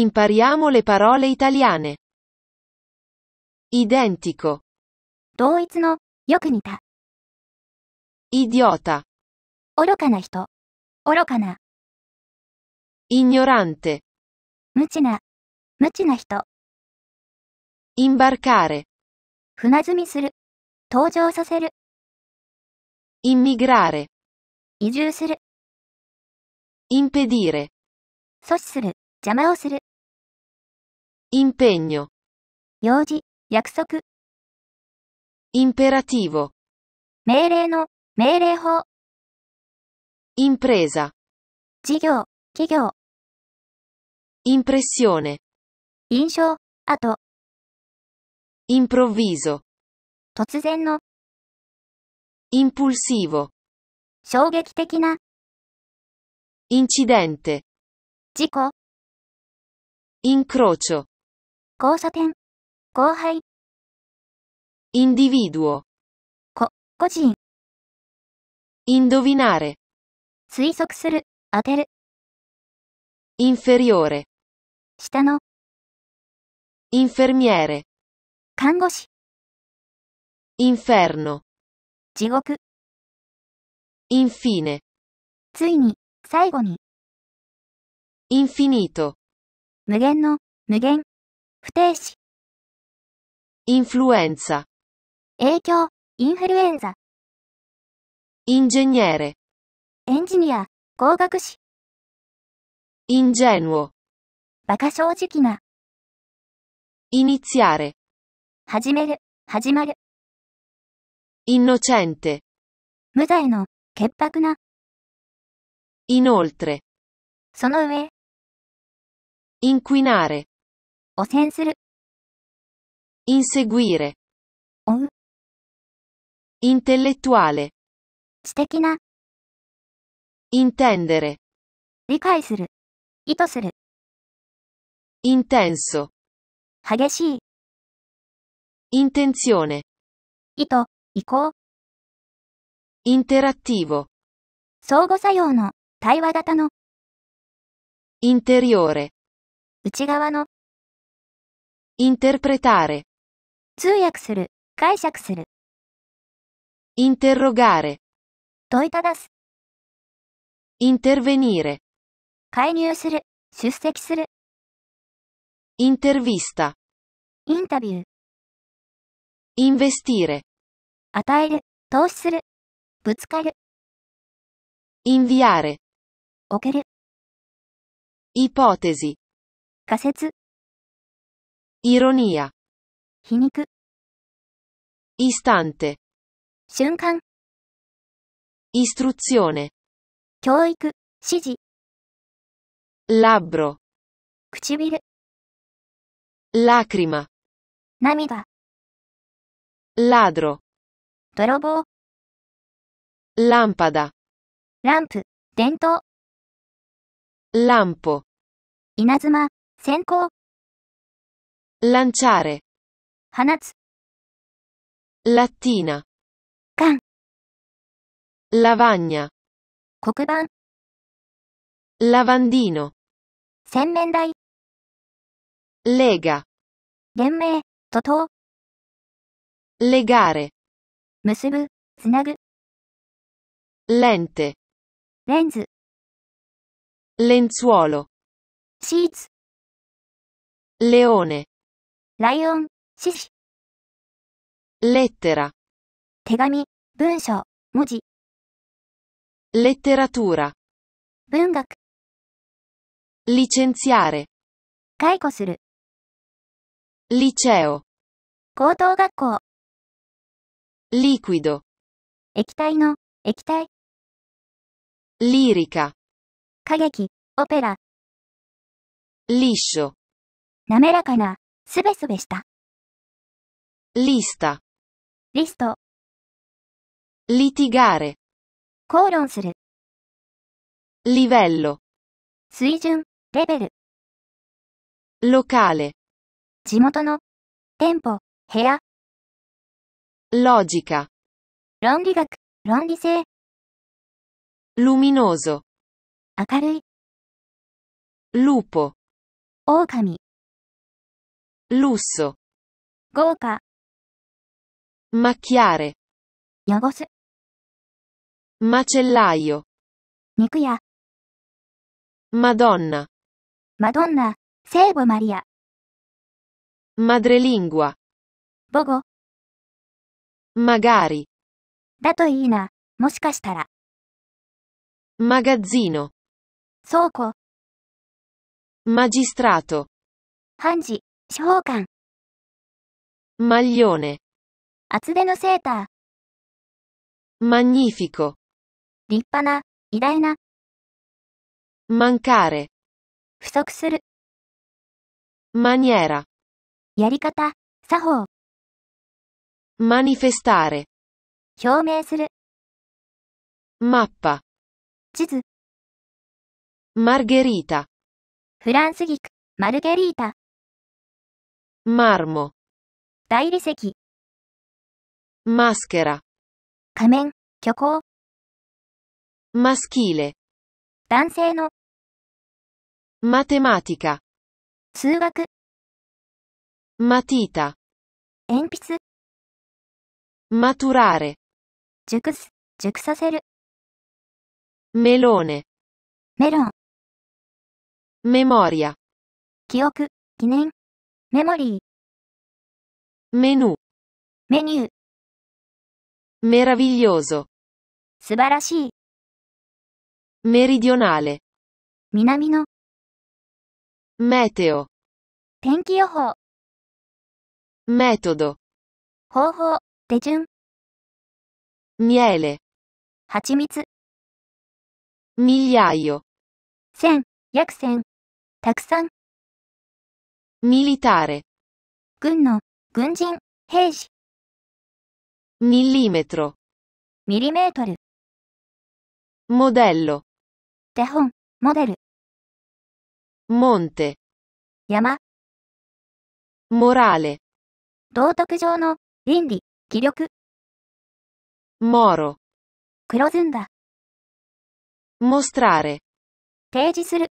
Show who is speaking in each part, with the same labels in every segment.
Speaker 1: Impariamo le parole italiane. Identico. 同一の、よく似た、Idiota. 愚かな人、愚かな、Ignorante. 無知な、無知な人、Imbarcare. 船積みする、登場させる、Immigrare. 移住する、Impedire. 阻止する、邪魔をする。Impegno. 用事、約束。Imperativo. 命令の、命令法。Impresa. 事業、企業。Impressione. 印象、あと。Improvviso. 突然の。Impulsivo. 衝撃的な。Incidente. 事故。Incrocio. 交差点。後輩。individuo。こ、個人。indovinare。推測する、当てる。inferiore。下の。infermiere。看護師。inferno。地獄。infine。ついに、最後に。infinito。無限の、無限。不定止。インフルエンザ。影響、インフルエンザ。インジェニエレ。エンジニア、工学士。インジェヌオ。バカ正直な。イニツィアレ。始める、始まる。インノチェンテ。無罪の、潔白な。インオルトレ。その上。インクイナーレ。汚染する。inseguire. 追う。intellettuale. 知的な。intendere. 理解する。意図する。intenso. 激しい。intenzione. 意図、意向。interattivo. 相互作用の、対話型の。interiore. 内側の。Interpretare. 通訳する、解釈する、Interrogare. 問いただす、Intervenire. 介入する、出席する、Intervista. インタビュー、Investire. 与える、投資する、ぶつかる、Inviare. 置ける、Ipotesi. 仮説、Ironia. 皮肉 Istante. 瞬間 Istruzione. 教育、指示、Labbro. 唇、Lacrima. 涙、Ladro. 泥棒、Lampada. ランプ、伝統、Lampo. 稲妻、先行。Lanciare. Hanatsu. Lattina. Can. Lavagna. Kokuban. Lavandino. Semmendai. Lega. Denmei, Legare. Musubu, Lente. Lenzu. Lenzuolo. Sheets. Leone. ライオン、獅子。lettera 手紙、文章、文字。letteratura 文学、licenziare 解雇する、liceo 高等学校、liquido 液体の、液体、lirica 歌劇、オペラ、liscio 滑らかな、すべすべした。lista リスト litigare 口論する livello 水準、レベル locale 地元の店舗、部屋 logica 論理学、論理性 luminoso 明るい lupo 狼 lusso, Macchiare. Yogosu. Macellaio. Madonna. Madonna, Maria. Madrelingua. 豪華、macchiare, 汚す、macellaio, 肉屋、madonna, マドンナ、聖母マリア、madrelingua, Magazzino. だといいな、もしかしたら、magazzino, Magistrato. 判事、処方官。マリオネ。厚手のセーター。マニフィコ。立派な、偉大な。マンカーレ。不足する。マニエラ。やり方、作法。マニフェスターレ。表明する。マッパ。地図。マルゲリータ。フランスギク。マルゲリータ。marmo 大理石 maschera 仮面虚構 maschile 男性の matematica 数学 matita 鉛筆 maturare 熟す熟させる melone メロン memoria 記憶記念メモリー。メヌー。メニュー。メラビリオーゾ。素晴らしい。メリディオナーレ。南の。メテオ。天気予報。メトド。方法、手順。ミエレ。蜂蜜。ミリアイオ。千、約千、たくさん。militare 軍の、軍人、兵士。millimetro ミリメートル、modello 手本、モデル、monte 山、morale 道徳上の、倫理、気力、moro 黒ずんだ、mostrare 提示する。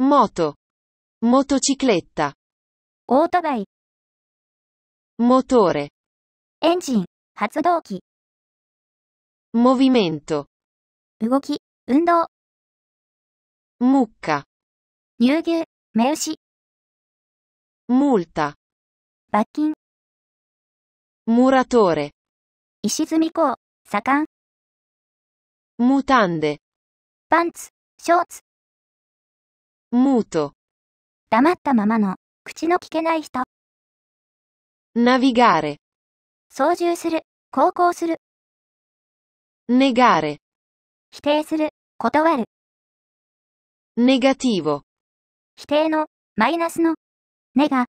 Speaker 1: moto Motocicletta. オートバイ、Motore. エンジン、発動機、Movimento. 動き、運動、Mucca. 乳牛、目牛、Multa. 罰金、Muratore. 石積み港、左官、Mutande. パンツ、ショーツ、Muto. 黙ったままの、口の聞けない人。ナビガーレ。操縦する、航行する。ネガーレ。否定する、断る。ネガティー i 否定の、マイナスの、ネガ。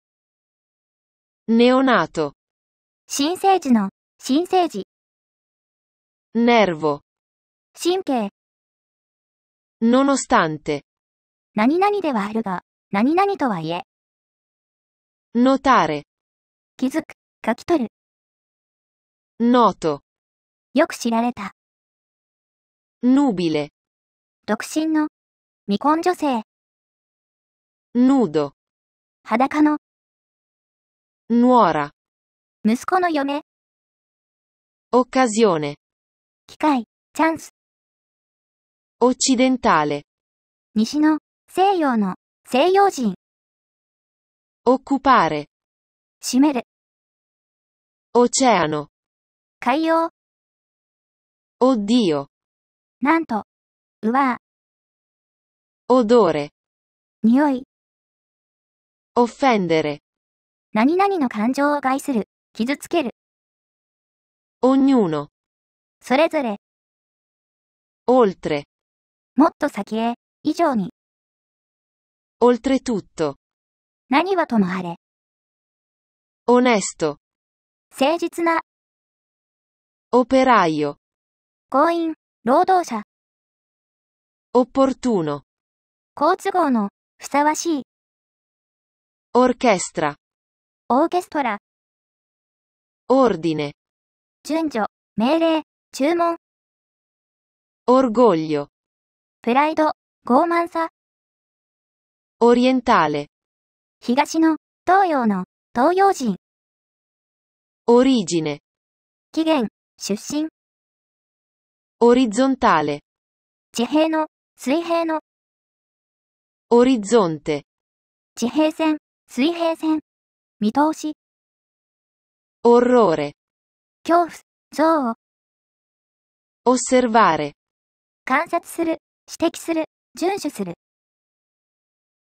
Speaker 1: ネオナート。新生児の、新生児。ネルヴォ。神経。ノノスタンテ。何々ではあるが。何々とはいえ。notare 気づく、書き取る。noto よく知られた。nubile 独身の、未婚女性。nudo 裸の。nuora 息子の嫁。occasione 機会、チャンス。occidentale 西の、西洋の。西洋人 occupare 閉める oceano 海洋 oddio なんとうわ odore 匂い offendere 何々の感情を害する、傷つける。ognuno それぞれ、oltre もっと先へ、以上に。Oltretutto. 何はともあれ、Onesto. 誠実な、Operaio. 行員、労働者、Opportuno. 好都合の、ふさわしい、Orchestra. オーケストラ、Ordine. 順序、命令、注文、Orgoglio. プライド、傲慢さ、orientale 東の東洋の東洋人 origine 起源出身 orizzontale 地平の水平の orizzonte 地平線水平線見通し orrore 恐怖憎悪 osservare 観察する指摘する遵守する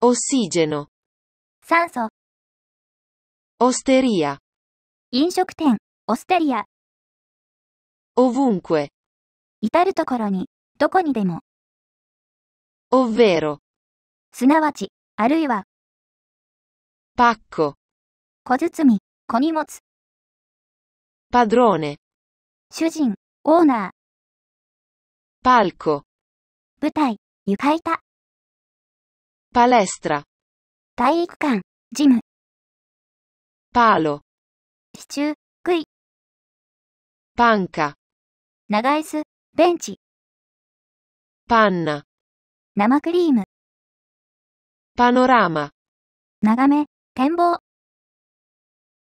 Speaker 1: ossigeno 酸素 osteria 飲食店、オステリア。ovunque 至るところに、どこにでも、ovvero すなわち、あるいは、pacco 小包、小荷物、padrone 主人、オーナー、palco 舞台、床板。パレストラ。体育館ジムパ a l o 支柱杭 panca 長椅子ベンチパンナ。生クリームパノラマ。長め展望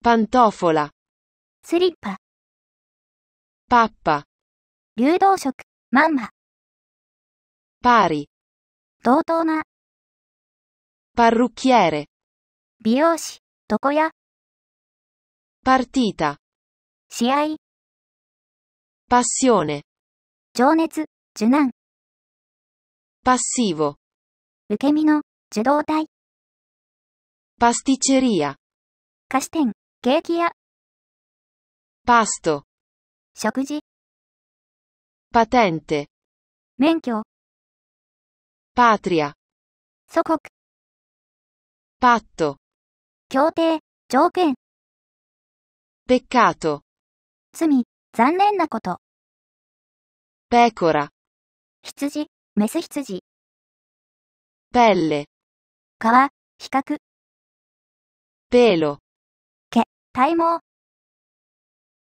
Speaker 1: パン n t o f o スリッパパッパ流動食マンマパーリ同等な parrucchiere 美容師、床屋 partita 試合 passione 情熱、受難 passivo 受け身の、受動体 pasticceria 菓子店、ケーキ屋 pasto 食事 patente 免許 patria 祖国パット協定、条件、peccato 罪、残念なこと、pecora 羊、メス羊、pelle 皮、比較、pelo 体毛、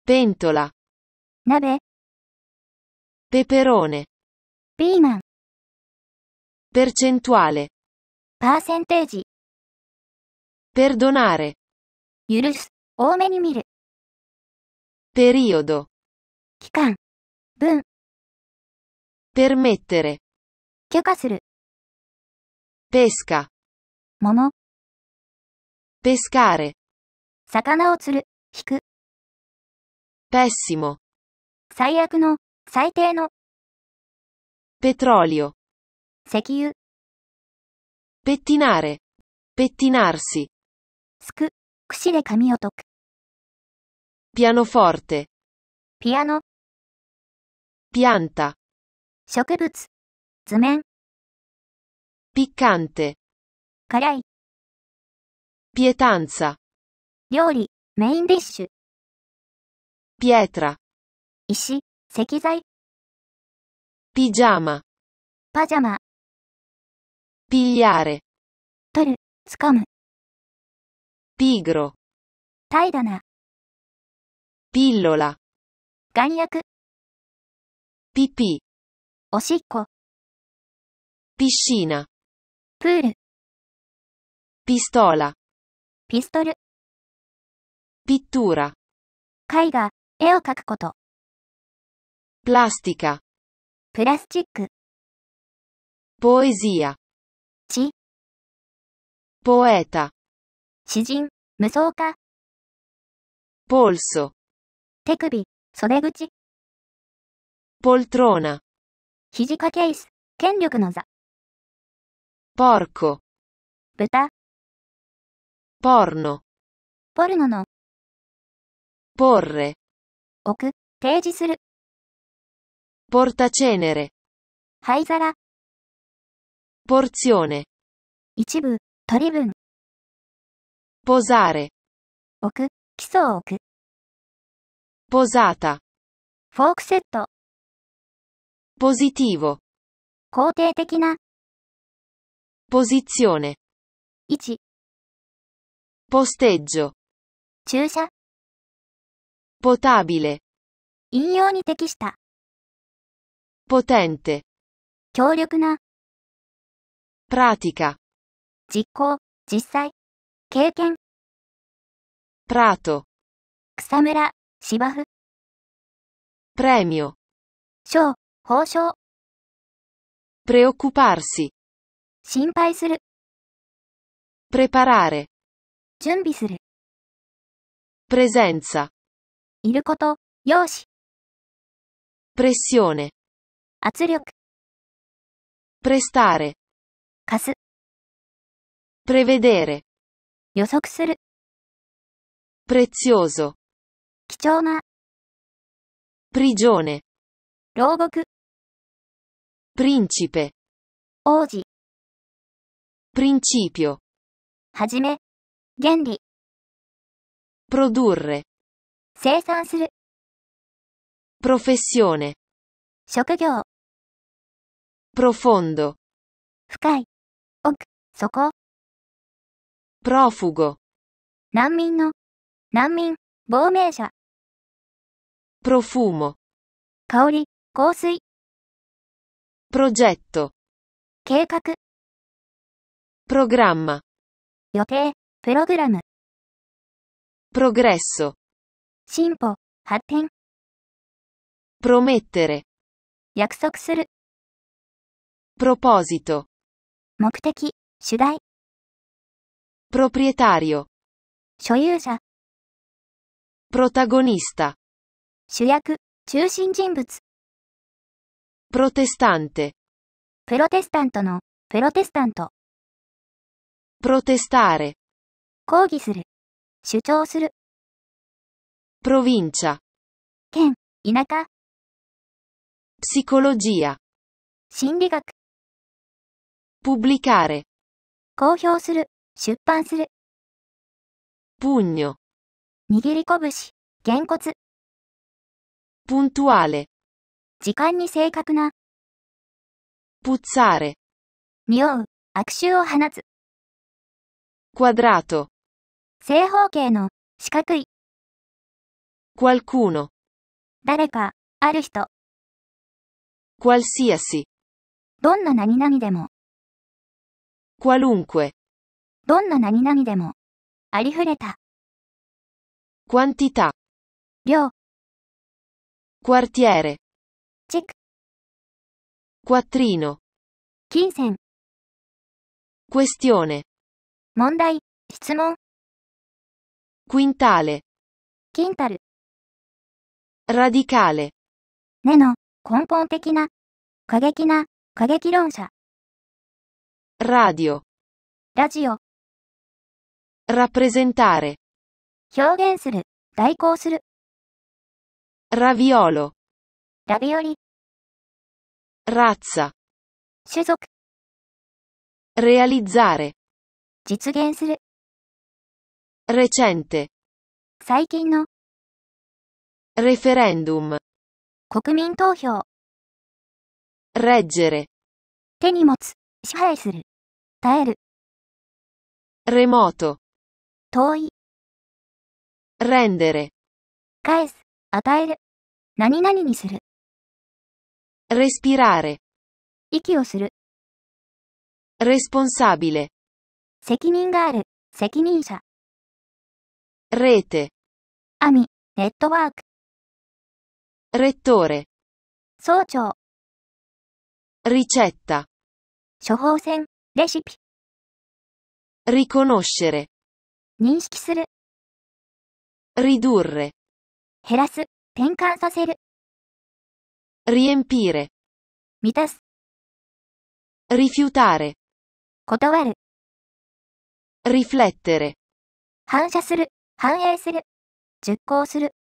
Speaker 1: pentola 鍋、peperone ピーマン、percentuale パーセンテージ、Perdonare. periodo. permettere. pesca. 許す。多めに見る。Periodo. 期間。分。Permettere. 許可する。Pesca. 桃。Pescare. petrolio. 最悪の。最低の。Petrolio. pettinare. Pettinarsi. すく、くしで髪をとく。ピアノフォーテ。ピアノ。ピアンタ。植物、図面。ピッカンテ。辛い。ピエタンサ。料理、メインディッシュ。ピエトラ。石、石材。ピジャマ。パジャマ。ピーアレ。取る、掴む。pigro。怠惰な。pillola。眼薬。p i p i おしっこ。piscina。プール。pistola。ピストル。pittura。絵画、絵を描くこと。plastica。プラスチック。poesia。ち。poeta。詩人、無双家。ポルソ。手首、袖口。ポルトーナ。肘掛けイス、権力の座。ポルコ。豚。ポルノ。ポルノの。ポッレ。置く、提示する。ポルタチェネレ。灰皿。ポルツィオネ。一部、取り分。Posare. 置く、基礎を置く。Posata. フォークセット、Positivo. 肯定的な、Posizione. 位置、Posteggio. 注射、Potabile. 引用に適した、Potente. 強力な、Pratica. 実行、実際、経験。プラート。草むら、芝生。プレミオ。賞、報奨。プレオクパーシ。心配する。プレパラーレ。準備する。プレゼンサ。いること、用紙。プレッシオネ。圧力。プレスタレ。カス。プレベデレ。予測する。prezioso 貴重な、prigione 牢獄、principe 王子、principio はじめ、原理、produrre 生産する、professione 職業、profondo 深い、奥、そこ。profugo 難民の、難民、亡命者。profumo 香り、香水。progetto 計画。programma 予定、プログラム。progresso 進歩、発展。promettere 約束する。proposito 目的、主題。proprietario 所有者 protagonista 主役、中心人物 protestante プロテスタントの、プロテスタント protestare 抗議する、主張する provincia 県、田舎 psicologia 心理学 pubblicare 公表する出版する。ぷんにょ。握り拳、げんこつ。ぷんとあれ。時間に正確な。ぷつあれ。匂う、悪臭を放つ。こわだラー正方形の、四角い。こアルクーノ。誰か、ある人。クアルシアシ。どんな何々でも。こ u a ん u n どんな何々でも。ありふれた。quantità 量、quartiere 地区、quattrino 金銭、questione 問題、質問、quintale 金タル、radicale 根の根本的な、過激な、過激論者、radio ラジオ、rappresentare 表現する、代行する、raviolo ラビオリ、razza 種族、realizzare 実現する、recente 最近の、referendum 国民投票、reggere 手に持つ、支配する、耐える、remoto 遠い。rendere 返す、与える。何々にする。respirare 息をする。responsabile 責任がある、責任者。rete 網、ネットワーク。rettore 総長、ricetta 処方箋、レシピ。riconoscere 認識する。ridurre 減らす、転換させる。riempire 満たす、rifiutare 断る、riflettere 反射する、反映する、熟考する、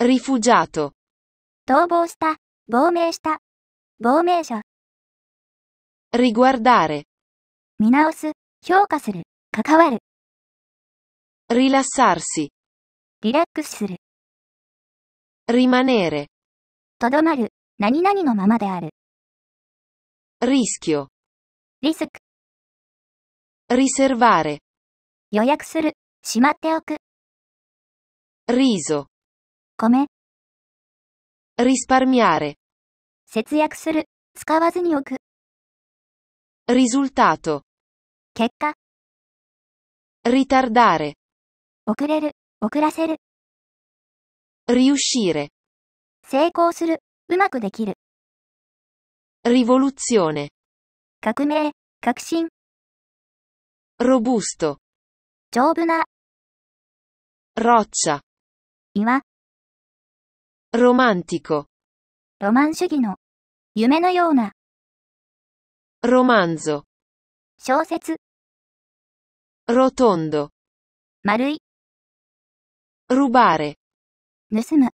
Speaker 1: rifugiato 逃亡した、亡命した、亡命者、riguardare 見直す、評価する、関わる。Rilassarsi. rimanere. rischio. risk. riservare. リラックスする、Rimanere. とどまる、何々のままである、Rischio. リスク、Riservare. 予約する、しまっておく、Riso. 米、Risparmiare. 節約する、使わずにおく、Risultato. ritardare 遅れる、遅らせる。riuscire 成功する、うまくできる。rivoluzione 革命、革新。robusto 丈夫な、roccia 岩、romantico ロマン主義の、夢のような、romanzo 小説、rotondo 丸い。rubare 盗む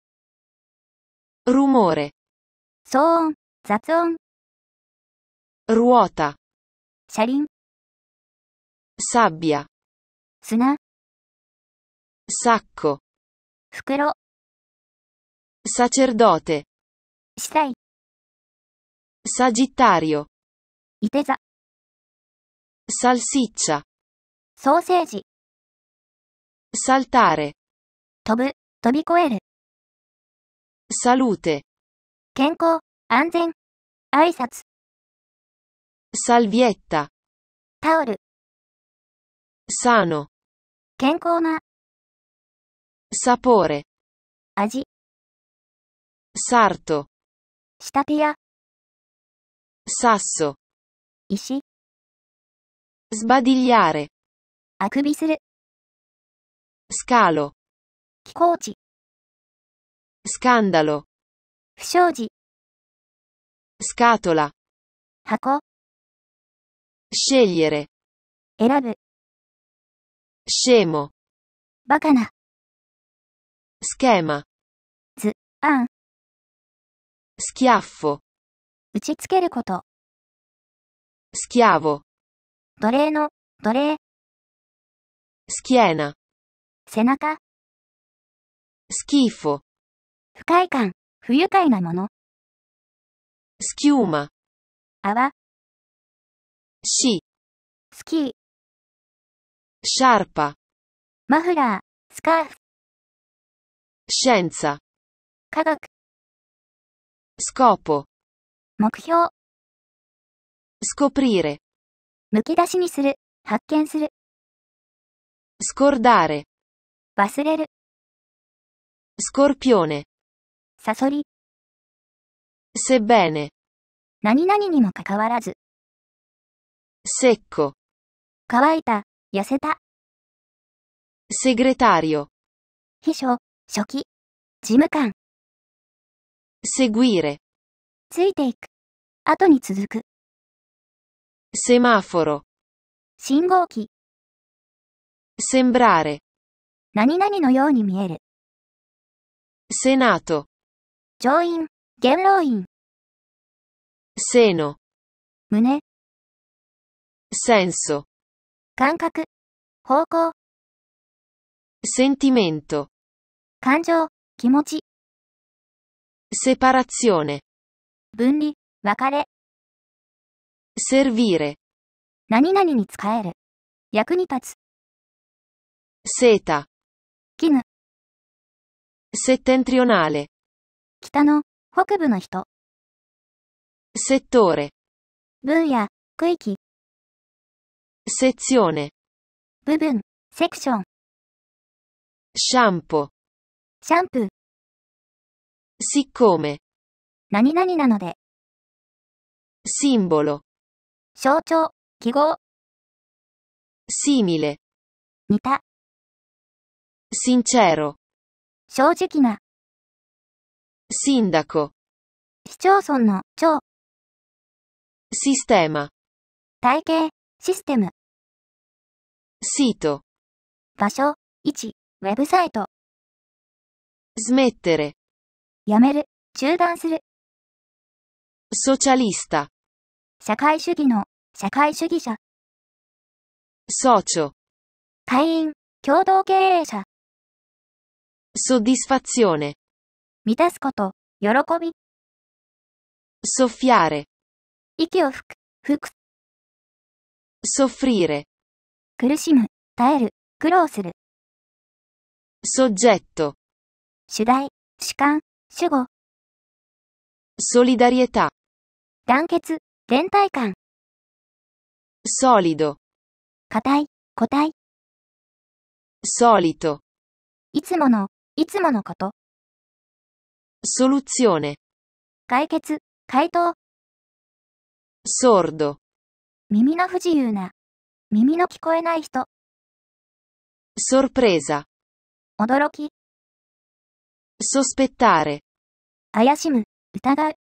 Speaker 1: rumore Soon, zazon. Ruota. Sabbia. Sacco. Sacerdote. 車輪、sabbia Sagittario. Iteza. Salsiccia. Sausage. Saltare. 飛ぶ、飛び越える。salute, 健康、安全。挨拶、salvietta, タオル、sano, 健康な、sapore, 味、sarto, 仕立てや、sasso, 石、sbadigliare, あくびする。scalo, 気候地。スカンダロ。不祥事。スカートラ。箱。シェイエレ。選ぶ。シェモ。バカナ。スケーマ。ズ、アン。スキャッフォ。打ちつけること。スキャーボ。奴隷の、奴隷。スキエナ。背中。スキーフォ。不快感、不愉快なもの。スキューマ。泡。シ。スキー。シャーパ。マフラー、スカーフ。シェンサ。科学。スコーポ。目標。スコプリーレ。むき出しにする、発見する。スコルダーレ。忘れる。Scorpione. Sasori. Sebbene. 何々にもかかわらず。secco. 乾いた、痩せた。segretario. 秘書、書記。事務官。seguire. ついていく。後に続く。semaforo. 信号機。sembrare. 何々のように見える。Senato. 上院、元老院。Seno. 胸。Senso. 感覚、方向。Sentimento. 感情、気持ち。Separazione. 分離、別れ。Servire. 何々に使える。役に立つ。Seta. 絹。Settentrionale. 北の、北部の人。Settore. 分野、区域、Sezione. 部分、セクション、Shampoo. シャンプー、Siccome. 何々なので、Simbolo. 象徴、記号、Simile. 似た、Sincero. 正直な。Sindaco. 市町村の町、Sistema. 体系、システム、Sito. 場所、位置、ウェブサイト、Smettere. やめる、中断する、Socialista. 社会主義の、社会主義者、Socio. 会員、共同経営者、Soddisfazione. 満たすこと、喜び。Soffiare. 息を吹く、吹く。Soffrire. 苦しむ、耐える、苦労する。Soggetto. 主題、主観、主語。Solidarietà. 団結、連帯感。Solido. 硬い、固体。Solito. いつもの、いつものこと。soluzione 解決、解答。sordo 耳の不自由な、耳の聞こえない人。sorpresa 驚き。sospettare 怪しむ、疑う。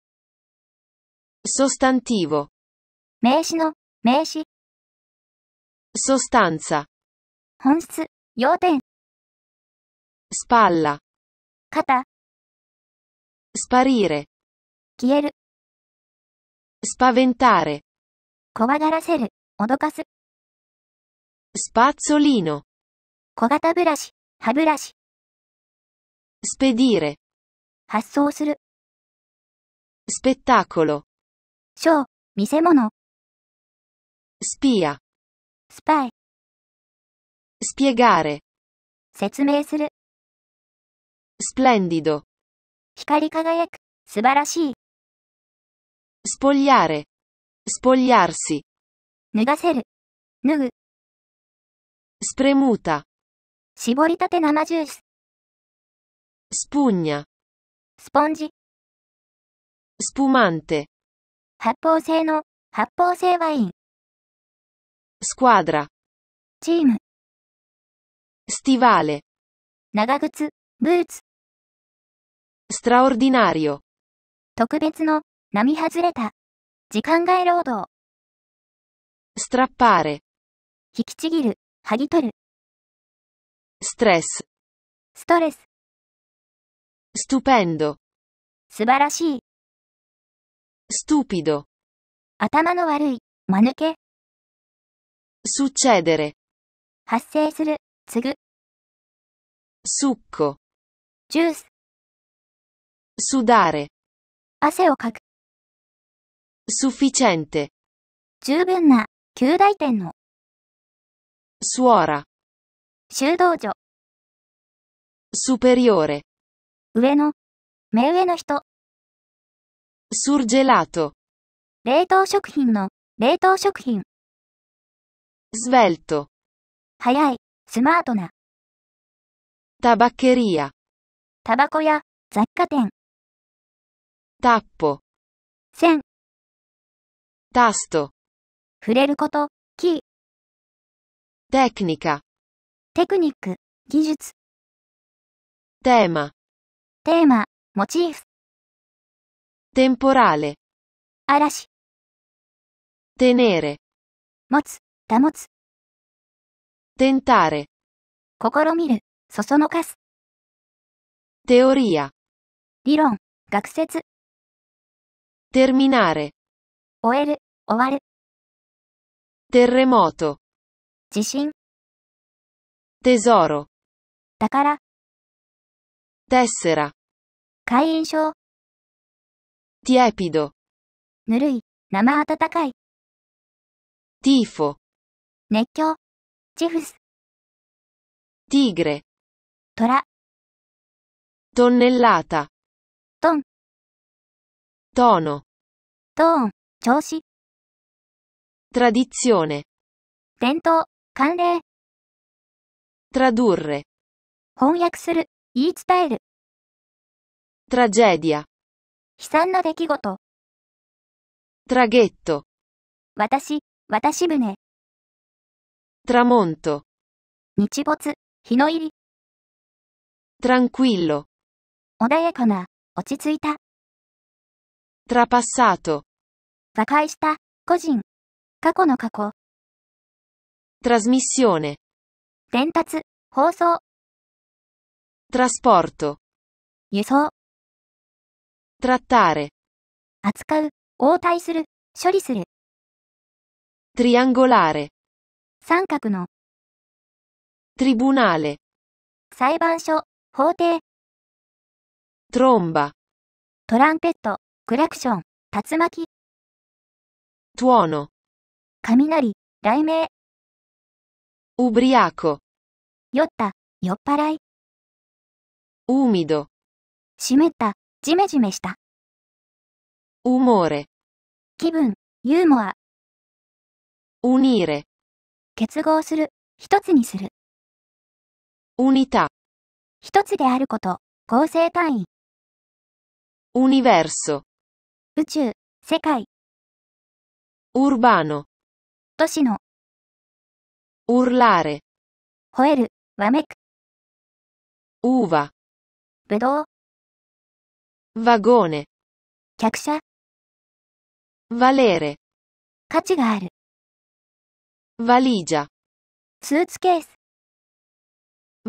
Speaker 1: sostantivo 名詞の、名詞。sostanza 本質、要点。spalla, 肩、sparire, 消える、spaventare, 怖がらせる、脅かす、spazzolino, 小型ブラシ、歯ブラシ、spedire, 発送する、spettacolo, ショー、見せ物、spia, スパイ、spiegare, 説明する。Splendido. 光り輝く、素晴らしい。Spogliare. Spogliarsi. 脱がせる。脱ぐ。Spremuta. 絞りたて生ジュース。Spugna. スポンジ。Spumante. 発泡性の、発泡性ワイン。Squadra. チーム。Stivale. 長靴、ブーツ。straordinario 特別の、並外れた、時間外労働。strappare 引きちぎる、剥ぎ取る。stress ストレス。stupendo 素晴らしい。stupido 頭の悪い、間抜け。succedere 発生する、継ぐ。succo ジュース。sudare 汗をかく sufficiente 十分な、旧大点の suora 修道女 superiore 上の、目上の人 surgelato 冷凍食品の、冷凍食品 svelto 早い、スマートな tabaccheria タバコ屋、雑貨店タップ。p o 線 t a s 触れることキーテクニカテクニック技術テーマテーマモチーフテンポラーレ嵐テネー持つ保つテンターレ試みるそそのかすテオリア理論学説 terminare 終える、終わる。terremoto 地震、tesoro 宝、tessera 会員証、tiepido ぬるい、生温かい、tifo 熱狂、チフス、tigre 虎、tonnellata トン、tono, トーン、調子、tradizione, 伝統、慣例、tradurre, 翻訳する、言い伝える、tragedia, 悲惨な出来事、traghetto, 私、私船、tramonto, 日没、日の入り、tranquillo, 穏やかな、落ち着いた。trapassato 瓦解した、個人。過去の過去。trasmissione 伝達、放送。trasporto 輸送。trattare 扱う、応対する、処理する。triangolare 三角の。tribunale 裁判所、法廷。tromba トランペット。クラクション、竜巻。tuono、雷、雷鳴。ubriaco、酔った、酔っ払い。umido、湿った、じめじめした。umore、気分、ユーモア。unire、結合する、一つにする。unità、一つであること、構成単位。universo、宇宙、世界。urbano 都市の。urlare 吠える、わめく。uva ぶどう。vagone 客車。valere 価値がある。valigia スーツケース。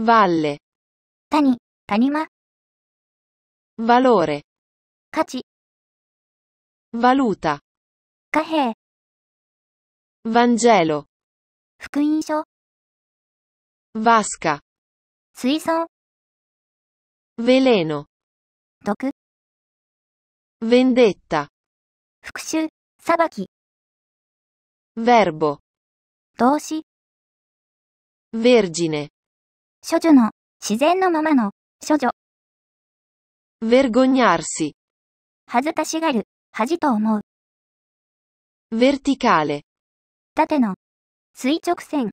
Speaker 1: valle 谷、谷間。valore 価値。valuta 貨幣 Vangelo 福音書 vasca 水槽 veleno 毒 vendetta 復讐裁き verbo 動詞 vergine 処女の自然のままの処女 vergognarsi 恥ずかしがる恥と思う。verticale 縦の垂直線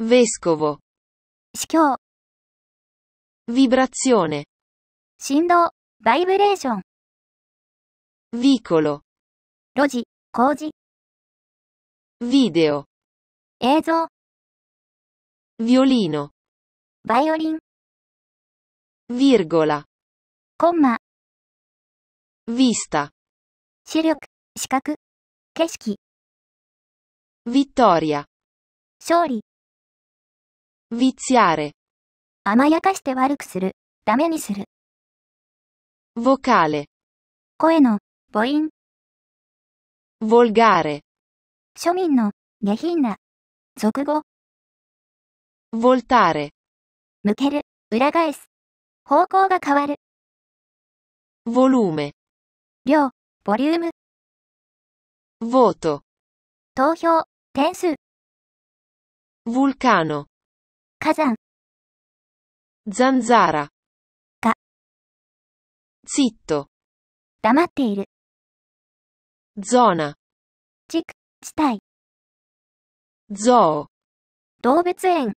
Speaker 1: vescovo 司教 vibrazione 振動バイブレーション vicolo 路地工事 video 映像 violino バイオリン virgola コンマ Vista. 視力、視覚、景色。Vittoria. 勝利、Viziare. 甘やかして悪くする、ダメにする。Vocale. 声の、母音、Volgare. 庶民の、下品な。俗語、Voltare. 向ける、裏返す。方向が変わる。Volume. 量、ボリューム。voto 投票、点数。vulcano 火山、zanzara か zitto 黙っている、zona 地区、地帯、zoo 動物園。